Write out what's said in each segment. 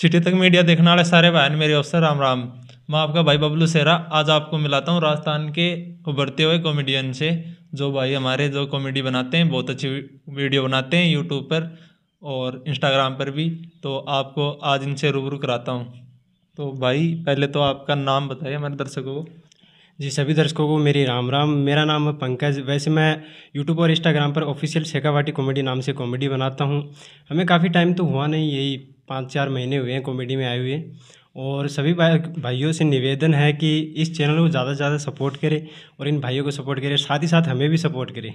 City तक media देखने वाले सारे भाई मेरे अवसर राम राम मैं आपका भाई बबलू सेरा आज आपको मिलाता हूँ राजस्थान के उभरते हुए कॉमेडियन से जो भाई हमारे जो कॉमेडी बनाते हैं बहुत अच्छी वीडियो बनाते हैं यूट्यूब पर और इंस्टाग्राम पर भी तो आपको आज इनसे रूबरू कराता हूँ तो भाई पहले तो आपका नाम बताइए हमारे दर्शकों को जी सभी दर्शकों को मेरी राम राम मेरा नाम है पंकज वैसे मैं यूट्यूब और इंस्टाग्राम पर ऑफिशियल शेखावाटी कॉमेडी नाम से कॉमेडी बनाता हूँ हमें काफ़ी टाइम तो हुआ नहीं यही पाँच चार महीने हुए हैं कॉमेडी में आए हुए और सभी भाई भाइयों से निवेदन है कि इस चैनल को ज़्यादा से ज़्यादा सपोर्ट करें और इन भाइयों को सपोर्ट करें साथ ही साथ हमें भी सपोर्ट करें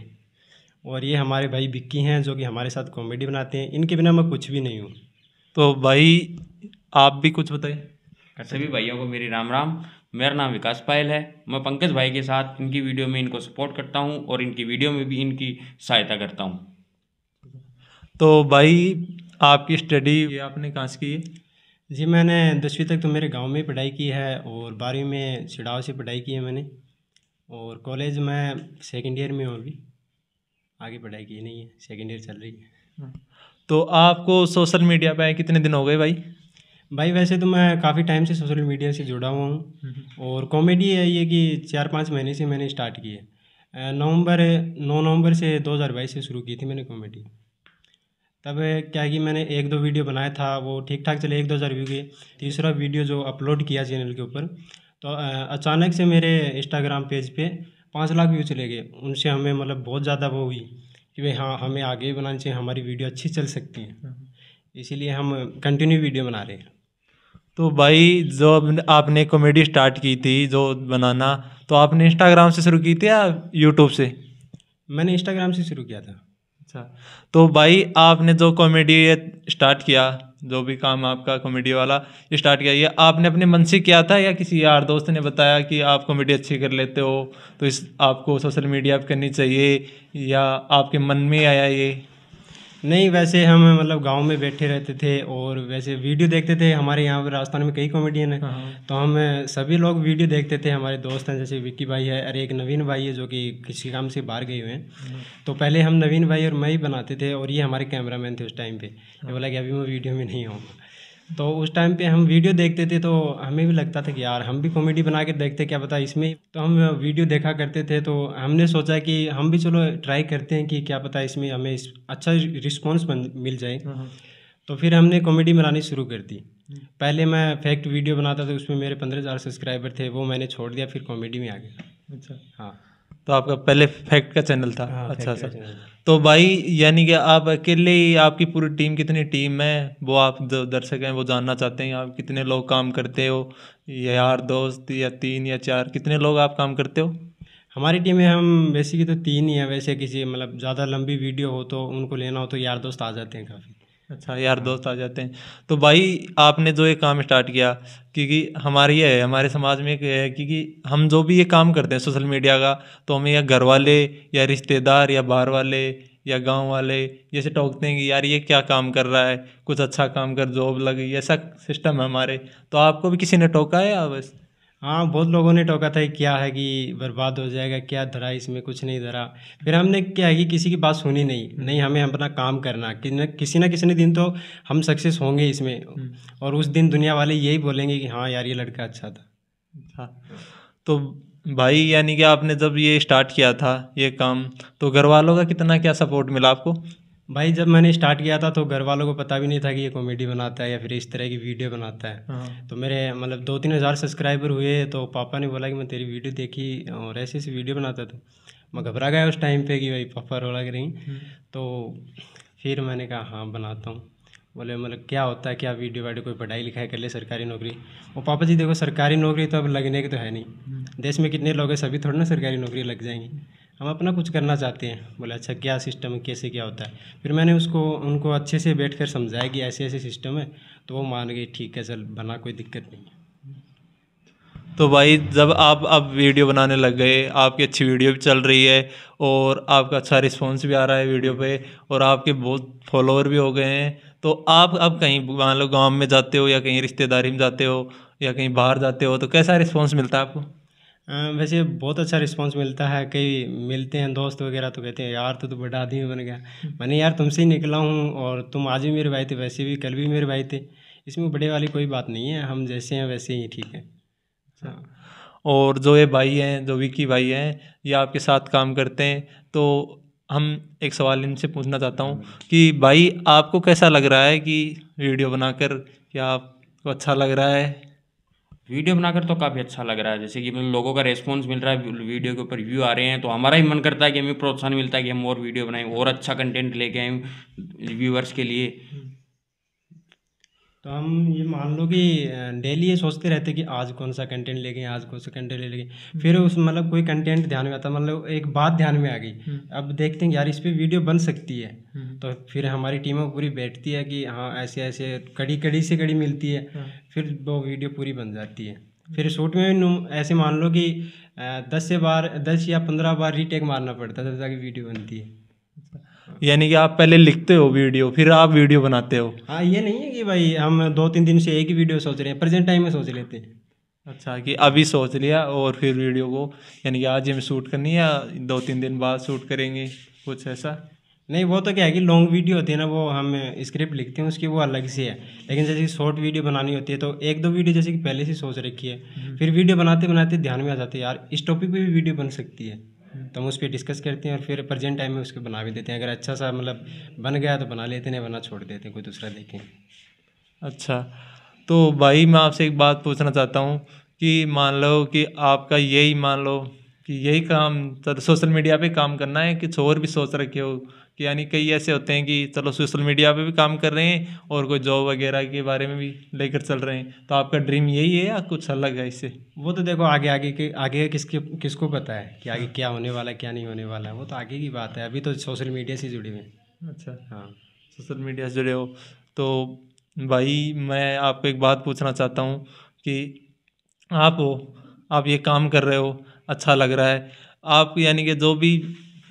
और ये हमारे भाई बिक्की हैं जो कि हमारे साथ कॉमेडी बनाते हैं इनके बिना मैं कुछ भी नहीं हूँ तो भाई आप भी कुछ बताइए सभी भाइयों को मेरी राम राम मेरा नाम विकास पायल है मैं पंकज भाई के साथ इनकी वीडियो में इनको सपोर्ट करता हूँ और इनकी वीडियो में भी इनकी सहायता करता हूँ तो भाई आपकी स्टडी आपने कहाँ से की है जी मैंने दसवीं तक तो मेरे गांव में पढ़ाई की है और बारहवीं में छिड़ाव से पढ़ाई की है मैंने और कॉलेज में सेकेंड ईयर में हूँ अभी आगे पढ़ाई की नहीं है सेकेंड ईयर चल रही है हाँ। तो आपको सोशल मीडिया पे कितने दिन हो गए भाई भाई वैसे तो मैं काफ़ी टाइम से सोशल मीडिया से जुड़ा हुआ हूँ हम्म। और कॉमेडी है ये कि चार पाँच महीने से मैंने स्टार्ट की है नवंबर नौ नवंबर से 2022 से शुरू की थी मैंने कॉमेडी तब क्या कि मैंने एक दो वीडियो बनाया था वो ठीक ठाक चले एक दो हज़ार व्यू के तीसरा वीडियो जो अपलोड किया चैनल के ऊपर तो अचानक से मेरे इंस्टाग्राम पेज पे पाँच लाख व्यू चले गए उनसे हमें मतलब बहुत ज़्यादा वो हुई कि भाई हाँ हमें आगे बनानी चाहिए हमारी वीडियो अच्छी चल सकती है हम्म, हम्म। इसीलिए हम कंटिन्यू वीडियो बना रहे हैं तो भाई जो आपने कॉमेडी स्टार्ट की थी जो बनाना तो आपने इंस्टाग्राम से शुरू की थी या यूट्यूब से मैंने इंस्टाग्राम से शुरू किया था अच्छा तो भाई आपने जो कॉमेडी स्टार्ट किया जो भी काम आपका कॉमेडी वाला स्टार्ट किया ये आपने अपने मन से किया था या किसी यार दोस्त ने बताया कि आप कॉमेडी अच्छी कर लेते हो तो इस आपको सोशल मीडिया पर करनी चाहिए या आपके मन में आया ये नहीं वैसे हम मतलब गांव में बैठे रहते थे और वैसे वीडियो देखते थे हमारे यहाँ पर राजस्थान में कई कॉमेडियन हैं हाँ, हाँ। तो हम सभी लोग वीडियो देखते थे हमारे दोस्त हैं जैसे विक्की भाई है और एक नवीन भाई है जो कि किसी काम से बाहर गए हुए हैं हाँ। तो पहले हम नवीन भाई और मैं ही बनाते थे और ये हमारे कैमरा थे उस टाइम पर ये बोला कि अभी मैं वीडियो में नहीं आऊँगा तो उस टाइम पे हम वीडियो देखते थे तो हमें भी लगता था कि यार हम भी कॉमेडी बना के देखते क्या पता इसमें तो हम वीडियो देखा करते थे तो हमने सोचा कि हम भी चलो ट्राई करते हैं कि क्या पता इसमें हमें इस अच्छा रिस्पॉन्स मिल जाए हम्म, हम्म। तो फिर हमने कॉमेडी बनानी शुरू कर दी हम्म। पहले मैं फैक्ट वीडियो बनाता था उसमें मेरे पंद्रह हज़ार सब्सक्राइबर थे वो मैंने छोड़ दिया फिर कॉमेडी में आ गया अच्छा हाँ तो आपका पहले फैक्ट का चैनल था हाँ, अच्छा सर तो भाई यानी कि आप अकेले ही आपकी पूरी टीम कितनी टीम है वो आप जो दर्शक हैं वो जानना चाहते हैं आप कितने लोग काम करते हो यार दोस्त या तीन या चार कितने लोग आप काम करते हो हमारी टीम में हम की तो तीन ही है वैसे किसी मतलब ज़्यादा लंबी वीडियो हो तो उनको लेना हो तो यार दोस्त आ जाते हैं काफ़ी अच्छा यार दोस्त आ जाते हैं तो भाई आपने जो ये काम स्टार्ट किया क्योंकि हमारी ये है हमारे समाज में एक है क्योंकि हम जो भी ये काम करते हैं सोशल मीडिया का तो हमें या घर वाले या रिश्तेदार या बाहर वाले या गांव वाले जैसे टोकते हैं कि यार ये क्या काम कर रहा है कुछ अच्छा काम कर जॉब लगी ऐसा सिस्टम है हमारे तो आपको भी किसी ने टोका है या बस हाँ बहुत लोगों ने टोका था कि क्या है कि बर्बाद हो जाएगा क्या धरा इसमें कुछ नहीं धरा फिर हमने क्या है कि किसी की बात सुनी नहीं हम्म। नहीं हमें अपना काम करना कि न, किसी ना किसी दिन तो हम सक्सेस होंगे इसमें हम्म। और उस दिन दुनिया वाले यही बोलेंगे कि हाँ यार ये लड़का अच्छा था अच्छा। तो भाई यानी कि आपने जब ये स्टार्ट किया था ये काम तो घर वालों का कितना क्या सपोर्ट मिला आपको भाई जब मैंने स्टार्ट किया था तो घर वालों को पता भी नहीं था कि ये कॉमेडी बनाता है या फिर इस तरह की वीडियो बनाता है हाँ। तो मेरे मतलब दो तीन हज़ार सब्सक्राइबर हुए तो पापा ने बोला कि मैं तेरी वीडियो देखी और ऐसी ऐसी वीडियो बनाता था मैं घबरा गया उस टाइम पे कि भाई पापा रोला नहीं हम्म। तो फिर मैंने कहा हाँ बनाता हूँ बोले मतलब क्या होता है क्या वीडियो वाडियो कोई पढ़ाई लिखाई कर ले सरकारी नौकरी और पापा जी देखो सरकारी नौकरी तो अब लगने के तो है नहीं हम्म। देश में कितने लोग हैं सभी थोड़ी ना सरकारी नौकरी लग जाएंगी हम अपना कुछ करना चाहते हैं बोले अच्छा क्या सिस्टम है कैसे क्या होता है फिर मैंने उसको उनको अच्छे से बैठ कर समझाया कि ऐसे ऐसे सिस्टम है तो वो मान गए ठीक है चल बना कोई दिक्कत नहीं है तो भाई जब आप अब वीडियो बनाने लग गए आपकी अच्छी वीडियो भी चल रही है और आपका अच्छा रिस्पॉन्स भी आ रहा है वीडियो पे और आपके बहुत फॉलोअर भी हो गए हैं तो आप अब कहीं मान लो गाँव में जाते हो या कहीं रिश्तेदारी में जाते हो या कहीं बाहर जाते हो तो कैसा रिस्पॉन्स मिलता है आपको वैसे बहुत अच्छा रिस्पांस मिलता है कई मिलते हैं दोस्त वगैरह तो कहते हैं यार तो तू बड़ा आदमी बन गया हम्म। मैंने यार तुमसे ही निकला हूँ और तुम आज भी मेरे भाई थे वैसे भी कल भी मेरे भाई थे इसमें बड़े वाली कोई बात नहीं है हम जैसे हैं वैसे ही ठीक है अच्छा। हाँ। और जो ये भाई हैं जो विकी भाई हैं ये आपके साथ काम करते हैं तो हम एक सवाल इनसे पूछना चाहता हूँ हम्म। कि भाई आपको कैसा लग रहा है कि वीडियो बनाकर क्या आपको अच्छा लग रहा है वीडियो बनाकर तो काफ़ी अच्छा लग रहा है जैसे कि मतलब लोगों का रेस्पॉन्स मिल रहा है वीडियो के ऊपर व्यू आ रहे हैं तो हमारा ही मन करता है कि हमें प्रोत्साहन मिलता है कि हम और वीडियो बनाएं और अच्छा कंटेंट लेके आए व्यूवर्स के लिए तो हम ये मान लो कि डेली ये सोचते रहते कि आज कौन सा कंटेंट लेंगे आज कौन सा कंटेंट ले लेंगे हम्म। फिर उस मतलब कोई कंटेंट ध्यान में आता मतलब एक बात ध्यान में आ गई हम्म। अब देखते हैं यार इस पर वीडियो बन सकती है हम्म। तो फिर हमारी टीम पूरी बैठती है कि हाँ ऐसे ऐसे कड़ी कड़ी से कड़ी मिलती है हाँ। फिर वो वीडियो पूरी बन जाती है फिर शूट में ऐसे मान लो कि दस से बार दस या पंद्रह बार रीटेक मारना पड़ता है जब तक वीडियो बनती है यानी कि आप पहले लिखते हो वीडियो फिर आप वीडियो बनाते हो हाँ ये नहीं है कि भाई हम दो तीन दिन से एक ही वीडियो सोच रहे हैं प्रेजेंट टाइम में सोच लेते हैं अच्छा कि अभी सोच लिया और फिर वीडियो को यानी कि आज हमें शूट करनी है दो तीन दिन बाद शूट करेंगे कुछ ऐसा नहीं वो तो क्या है कि लॉन्ग वीडियो होती है ना वो हम स्क्रिप्ट लिखते हैं उसकी वो अलग से है लेकिन जैसे शॉर्ट वीडियो बनानी होती है तो एक दो वीडियो जैसे कि पहले से सोच रखी है हम्म। फिर वीडियो बनाते बनाते ध्यान में आ जाती है यार इस टॉपिक पे भी वीडियो बन सकती है तो हम उस पर डिस्कस करते हैं और फिर प्रेजेंट टाइम में उसको बना भी देते हैं अगर अच्छा सा मतलब बन गया तो बना लेते हैं बना छोड़ देते हैं कोई दूसरा देखें अच्छा तो भाई मैं आपसे एक बात पूछना चाहता हूँ कि मान लो कि आपका यही मान लो कि यही काम सोशल मीडिया पे काम करना है कि और भी सोच रखे हो कि यानी कई ऐसे होते हैं कि चलो सोशल मीडिया पे भी काम कर रहे हैं और कोई जॉब वगैरह के बारे में भी लेकर चल रहे हैं तो आपका ड्रीम यही है या कुछ अलग है इससे वो तो देखो आगे आगे के आगे किसके किसको पता है कि आगे क्या होने वाला है क्या नहीं होने वाला है वो तो आगे की बात है अभी तो सोशल मीडिया से जुड़े हुए अच्छा हाँ सोशल मीडिया से जुड़े हो तो भाई मैं आपको एक बात पूछना चाहता हूँ कि आप हो आप ये काम कर रहे हो अच्छा लग रहा है आप यानी कि जो भी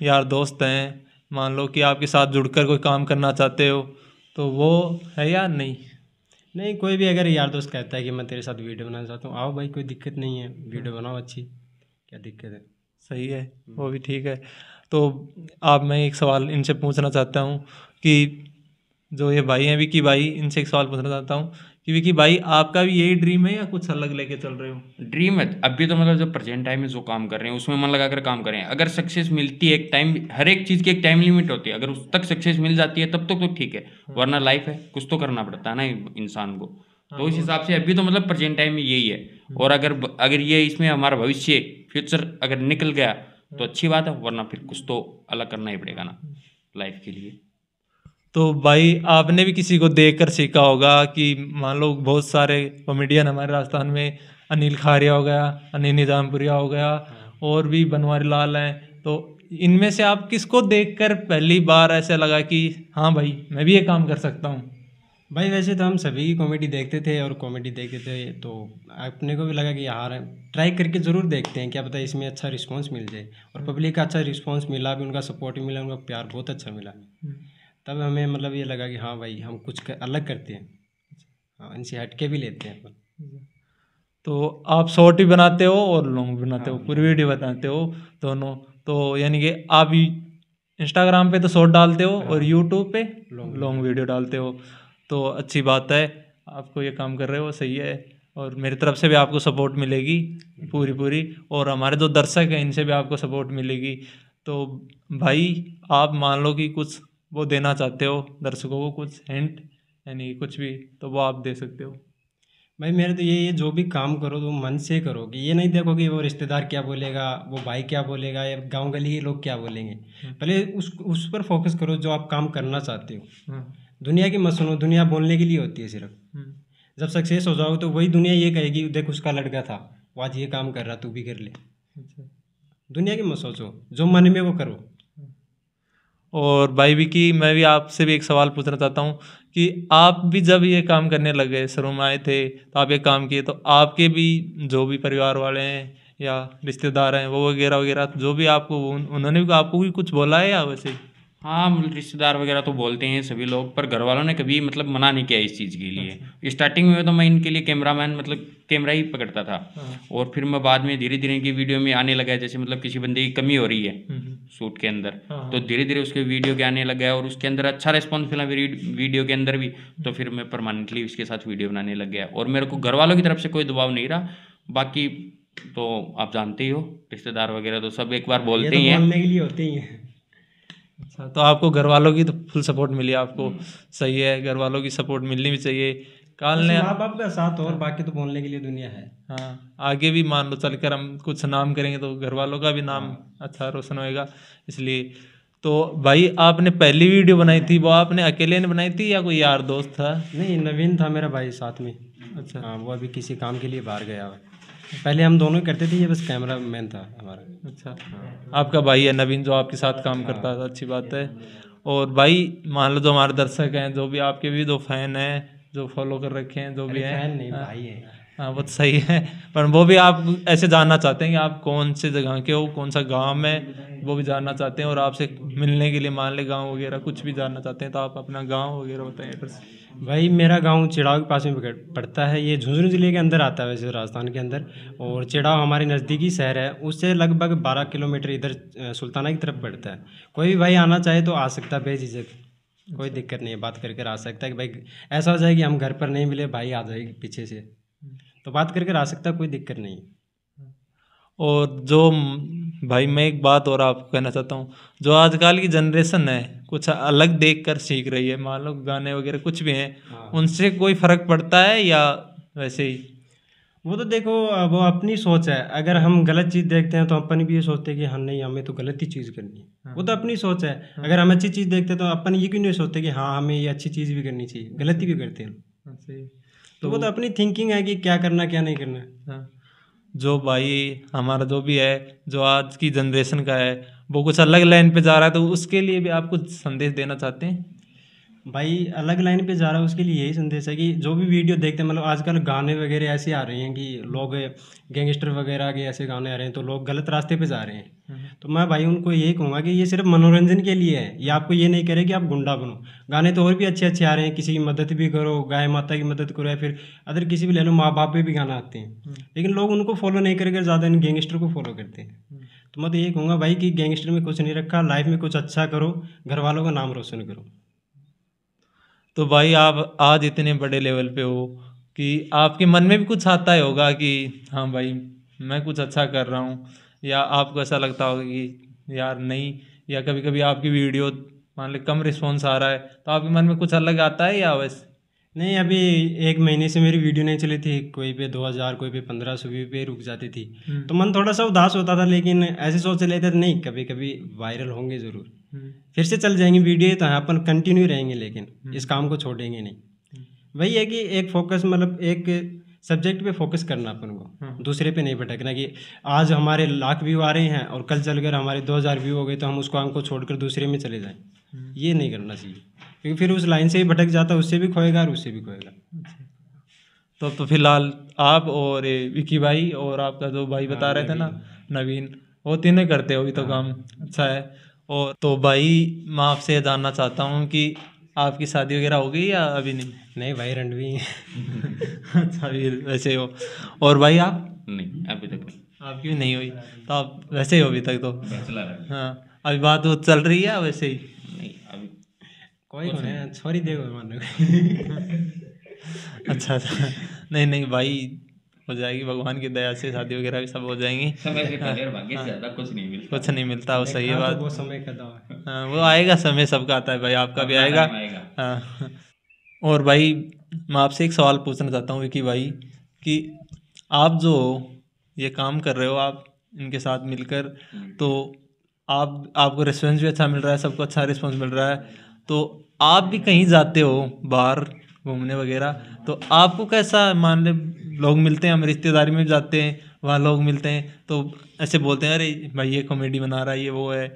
यार दोस्त हैं मान लो कि आपके साथ जुड़कर कोई काम करना चाहते हो तो वो है या नहीं नहीं कोई भी अगर यार दोस्त कहता है कि मैं तेरे साथ वीडियो बनाना चाहता हूँ आओ भाई कोई दिक्कत नहीं है वीडियो बनाओ अच्छी क्या दिक्कत है सही है हम्म। वो भी ठीक है तो आप मैं एक सवाल इनसे पूछना चाहता हूँ कि जो ये भाई हैं विकी भाई इनसे एक सवाल पूछना चाहता हूँ कि विकी भाई आपका भी यही ड्रीम है या कुछ अलग लेके चल रहे हो ड्रीम है अभी तो मतलब जो प्रेजेंट टाइम में जो काम कर रहे हैं उसमें मन लगाकर काम करें अगर सक्सेस मिलती है एक टाइम हर एक चीज़ की एक टाइम लिमिट होती है अगर उस तक सक्सेस मिल जाती है तब तक तो ठीक है हाँ। वरना लाइफ है कुछ तो करना पड़ता है ना इंसान को हाँ, तो उस हिसाब से अभी तो मतलब प्रेजेंट टाइम में यही है हम्म। और अगर अगर ये इसमें हमारा भविष्य फ्यूचर अगर निकल गया तो हाँ। अच्छी बात है वरना फिर कुछ तो अलग करना ही पड़ेगा ना लाइफ हम्म। के लिए तो भाई आपने भी किसी को देख कर सीखा होगा कि मान लो बहुत सारे कॉमेडियन हमारे राजस्थान में अनिल खारिया हो गया अनिल निज़ामपुरिया हो गया हाँ। और भी बनवारी लाल हैं तो इनमें से आप किसको देखकर पहली बार ऐसा लगा कि हाँ भाई मैं भी ये काम कर सकता हूँ भाई वैसे तो हम सभी की कॉमेडी देखते थे और कॉमेडी देखते थे तो अपने को भी लगा कि यार ट्राई करके ज़रूर देखते हैं क्या पता इसमें अच्छा रिस्पांस मिल जाए और पब्लिक हाँ। का अच्छा रिस्पांस मिला भी उनका सपोर्ट मिला उनका प्यार बहुत अच्छा मिला हम्म। तब हमें मतलब ये लगा कि हाँ भाई हम कुछ कर, अलग करते हैं हाँ इनसे हटके भी लेते हैं तो आप शॉर्ट भी बनाते हो और लॉन्ग भी बनाते हाँ, हो पूरी हाँ। वीडियो बताते हो दोनों तो यानी कि आप इंस्टाग्राम पे तो शॉर्ट डालते हो हाँ, और यूट्यूब पे लॉन्ग वीडियो डालते हो तो अच्छी बात है आपको ये काम कर रहे हो सही है और मेरी तरफ से भी आपको सपोर्ट मिलेगी पूरी पूरी और हमारे जो दर्शक हैं इनसे भी आपको सपोर्ट मिलेगी तो भाई आप मान लो कि कुछ वो देना चाहते हो दर्शकों को कुछ हिंट यानी कुछ भी तो वो आप दे सकते हो भाई मेरे तो ये ये जो भी काम करो तो मन से करो कि ये नहीं देखो कि वो रिश्तेदार क्या बोलेगा वो भाई क्या बोलेगा या गांव गली के लोग क्या बोलेंगे हम्म। पहले उस उस पर फोकस करो जो आप काम करना चाहते हो हम्म। दुनिया की मत सुनो दुनिया बोलने के लिए होती है सिर्फ हम्म। जब सक्सेस हो जाओ तो वही दुनिया ये कहेगी देख उसका लड़का था वो आज ये काम कर रहा तू भी कर ले अच्छा। दुनिया की मत सोचो जो मन में वो करो और भाई भी की मैं भी आपसे भी एक सवाल पूछना चाहता हूँ कि आप भी जब ये काम करने लगे शुरू में आए थे तो आप ये काम किए तो आपके भी जो भी परिवार वाले हैं या रिश्तेदार हैं वो वगैरह वगैरह जो भी आपको उन्होंने भी आपको भी कुछ बोला है या वैसे हाँ रिश्तेदार वगैरह तो बोलते हैं सभी लोग पर घर वालों ने कभी मतलब मना नहीं किया इस चीज़ के लिए अच्छा। स्टार्टिंग में तो मैं इनके लिए कैमरामैन मतलब कैमरा ही पकड़ता था हाँ। और फिर मैं बाद में धीरे धीरे इनकी वीडियो में आने लगा जैसे मतलब किसी बंदे की कमी हो रही है हम्म। शूट के अंदर हाँ।, हाँ। तो धीरे धीरे उसके वीडियो के आने लग गया और उसके अंदर अच्छा रिस्पॉन्स मिला वीडियो के अंदर भी तो फिर मैं परमानेंटली उसके साथ वीडियो बनाने लग गया और मेरे को घर वालों की तरफ से कोई दबाव नहीं रहा बाकी तो आप जानते ही हो रिश्तेदार वगैरह तो सब एक बार बोलते तो ही हैं ही हैं अच्छा तो आपको घर वालों की तो फुल सपोर्ट मिली आपको हम्म। सही है घर वालों की सपोर्ट मिलनी भी चाहिए काल ने माँ बाप का साथ और हाँ। बाकी तो बोलने के लिए दुनिया है हाँ आगे भी मान लो चलकर हम कुछ नाम करेंगे तो घर वालों का भी नाम हाँ। अच्छा रोशन होएगा इसलिए तो भाई आपने पहली वीडियो बनाई थी वो आपने अकेले ने बनाई थी या कोई यार दोस्त था नहीं नवीन था मेरा भाई साथ में अच्छा हाँ वो अभी किसी काम के लिए बाहर गया हुआ पहले हम दोनों ही करते थे ये बस कैमरा मैन था हमारा अच्छा आपका भाई है नवीन जो आपके साथ काम करता था अच्छी बात है और भाई मान लो जो हमारे दर्शक हैं जो भी आपके भी दो फैन हैं जो फॉलो कर रखे हैं जो भी हैं नहीं हाँ। भाई है हाँ वो तो सही है पर वो भी आप ऐसे जानना चाहते हैं कि आप कौन से जगह के हो कौन सा गांव है वो भी जानना चाहते हैं और आपसे मिलने के लिए मान लें गांव वगैरह कुछ भी जानना चाहते हैं तो आप अपना गांव वगैरह बताएं फिर भाई मेरा गांव चिड़ाव के पास में पड़ता है ये झुंझुनू ज़िले के अंदर आता है वैसे राजस्थान के अंदर और चिड़ाव हमारे नज़दीकी शहर है उससे लगभग बारह किलोमीटर इधर सुल्ताना की तरफ पड़ता है कोई भी भाई आना चाहे तो आ सकता है बेझिझक कोई अच्छा। दिक्कत नहीं है बात करके आ सकता है कि भाई ऐसा हो जाए कि हम घर पर नहीं मिले भाई आ जाएगी पीछे से हम्म। तो बात करके आ सकता है कोई दिक्कत नहीं हाँ। और जो भाई मैं एक बात और आपको कहना चाहता हूँ जो आजकल की जनरेशन है कुछ अलग देख कर सीख रही है मान लो गाने वगैरह कुछ भी हैं हाँ। उनसे कोई फ़र्क पड़ता है या वैसे ही वो तो देखो वो अपनी सोच है अगर हम गलत चीज़ देखते हैं तो अपन भी ये सोचते हैं कि हाँ नहीं हमें तो गलत ही चीज़ करनी है हाँ। वो तो अपनी सोच है हाँ। अगर हम अच्छी चीज़ देखते हैं तो अपन ये क्यों नहीं सोचते कि हाँ हमें ये अच्छी चीज़ भी करनी चाहिए गलती भी करते हैं हाँ, तो, तो, वो तो अपनी थिंकिंग है कि क्या करना क्या नहीं करना हाँ। जो भाई हमारा जो भी है जो आज की जनरेशन का है वो कुछ अलग लाइन पे जा रहा है तो उसके लिए भी आप कुछ संदेश देना चाहते हैं भाई अलग लाइन पे जा रहा है उसके लिए यही संदेश है कि जो भी वीडियो देखते हैं मतलब आजकल गाने वगैरह ऐसे आ रहे हैं कि लोग गैंगस्टर वगैरह के ऐसे गाने आ रहे हैं तो लोग गलत रास्ते पे जा रहे हैं हम्म। तो मैं भाई उनको यही कहूँगा कि ये सिर्फ मनोरंजन के लिए है ये आपको ये नहीं करे कि आप गुंडा बनो गाने तो और भी अच्छे अच्छे आ रहे हैं किसी की मदद भी करो गाय माता की मदद करो या फिर अदर किसी भी ले लो माँ बाप पे भी गाना आते हैं हम्म। लेकिन लोग उनको फॉलो नहीं करके ज़्यादा इन गैंगस्टर को फॉलो करते हैं हम्म। तो मैं तो ये कहूँगा भाई कि गैंगस्टर में कुछ नहीं रखा लाइफ में कुछ अच्छा करो घर वालों का नाम रोशन करो तो भाई आप आज इतने बड़े लेवल पे हो कि आपके मन में भी कुछ आता ही होगा कि हाँ भाई मैं कुछ अच्छा कर रहा हूँ या आपको ऐसा लगता होगा कि यार नहीं या कभी कभी आपकी वीडियो मान लो कम रिस्पॉन्स आ रहा है तो आपके मन में कुछ अलग आता है या बस नहीं अभी एक महीने से मेरी वीडियो नहीं चली थी कोई पे दो हज़ार कोई पे पंद्रह सौ भी पे रुक जाती थी हम्म। तो मन थोड़ा सा उदास होता था लेकिन ऐसे सोच लेते थे नहीं कभी कभी वायरल होंगे ज़रूर फिर से चल जाएंगे वीडियो तो अपन कंटिन्यू रहेंगे लेकिन हम्म। इस काम को छोड़ेंगे नहीं वही है कि एक फोकस मतलब एक सब्जेक्ट पे फोकस करना अपन को हाँ। दूसरे पे नहीं भटकना कि आज हमारे लाख व्यू आ रहे हैं और कल चलकर हमारे दो हज़ार व्यू हो गए तो हम उस काम को छोड़कर दूसरे में चले जाएं हम्म। ये नहीं करना चाहिए क्योंकि फिर उस लाइन से ही भटक जाता है उससे भी खोएगा और उससे भी खोएगा अच्छा। तो तो फिलहाल आप और विकी भाई और आपका जो भाई बता हाँ, रहे थे ना नवीन वो तीनों करते हो अभी तो हाँ। काम अच्छा है और तो भाई मैं आपसे जानना चाहता हूँ कि आपकी शादी वगैरह हो गई या अभी नहीं नहीं भाई रणवी अच्छा अभी वैसे हो और भाई आप नहीं अभी तक नहीं आपकी भी नहीं हुई तो आप वैसे ही हो अभी तक तो हाँ अभी बात वो चल रही है वैसे ही नहीं कोई नहीं छोरी देखो मानो अच्छा अच्छा नहीं नहीं भाई हो जाएगी भगवान की दया से शादी वगैरह भी सब हो जाएंगी समय से भाग्य हाँ। से ज़्यादा कुछ नहीं मिलता कुछ नहीं मिलता वो सही बात वो समय का दवा हाँ, वो आएगा समय सबका आता है भाई आपका भी हाँ, आएगा और भाई मैं आपसे एक सवाल पूछना चाहता हूँ विकी भाई कि आप जो ये काम कर रहे हो आप इनके साथ मिलकर हम्म। तो आप आपको रिस्पॉन्स भी अच्छा मिल रहा है सबको अच्छा रिस्पॉन्स मिल रहा है तो आप भी कहीं जाते हो बाहर घूमने वगैरह तो आपको कैसा मान ले लोग मिलते हैं हम रिश्तेदारी में जाते हैं वहाँ लोग मिलते हैं तो ऐसे बोलते हैं अरे भाई ये कॉमेडी बना रहा है ये वो है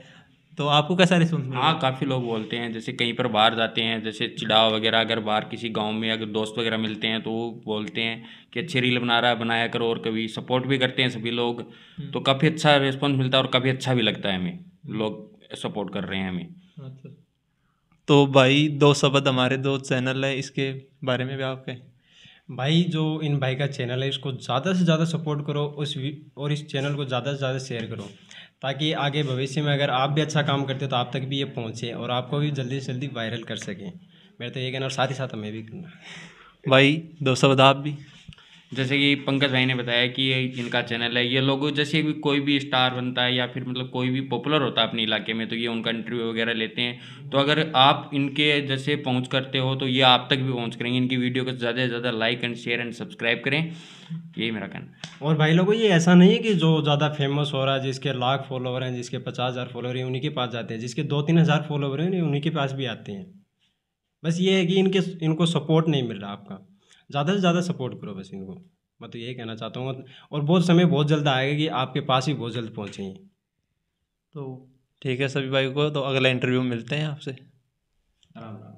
तो आपको कैसा रिस्पॉन्स हाँ काफ़ी लोग बोलते हैं जैसे कहीं पर बाहर जाते हैं जैसे चिड़ाव वगैरह अगर बाहर किसी गांव में अगर दोस्त वगैरह मिलते हैं तो वो बोलते हैं कि अच्छे रील बना रहा है बनाया करो और कभी सपोर्ट भी करते हैं सभी लोग हम्म। तो काफ़ी अच्छा रिस्पॉन्स मिलता है और काफ़ी अच्छा भी लगता है हमें लोग सपोर्ट कर रहे हैं हमें अच्छा तो भाई दो शब्द हमारे दो चैनल है इसके बारे में भी आप कहें भाई जो इन भाई का चैनल है इसको ज़्यादा से ज़्यादा सपोर्ट करो उस और इस चैनल को ज़्यादा से ज़्यादा शेयर करो ताकि आगे भविष्य में अगर आप भी अच्छा काम करते हो तो आप तक भी ये पहुँचे और आपको भी जल्दी से जल्दी वायरल कर सकें मेरा तो ये कहना और साथ ही साथ हमें भी करना भाई दोस्तों बता आप भी जैसे कि पंकज भाई ने बताया कि ये इनका चैनल है ये लोग जैसे भी कोई भी स्टार बनता है या फिर मतलब कोई भी पॉपुलर होता है अपने इलाके में तो ये उनका इंटरव्यू वगैरह लेते हैं तो अगर आप इनके जैसे पहुंच करते हो तो ये आप तक भी पहुंच करेंगे इनकी वीडियो को ज़्यादा से ज़्यादा like and share and subscribe करें यही मेरा कहना और भाई लोगों ये ऐसा नहीं है कि जो ज़्यादा फेमस हो रहा है जिसके लाख फॉलोवर हैं जिसके पचास हज़ार फॉलोवर हैं उन्हीं के पास जाते हैं जिसके दो तीन हज़ार फॉलोवर हैं उन्हीं के पास भी आते हैं बस ये है कि इनके इनको सपोर्ट नहीं मिल रहा आपका ज़्यादा से ज़्यादा सपोर्ट करो बस इनको मैं तो ये कहना चाहता हूँ और बहुत समय बहुत जल्द आएगा कि आपके पास ही बहुत जल्द पहुँचेंगे तो ठीक है सभी भाई को तो अगला इंटरव्यू मिलते हैं आपसे आराम राम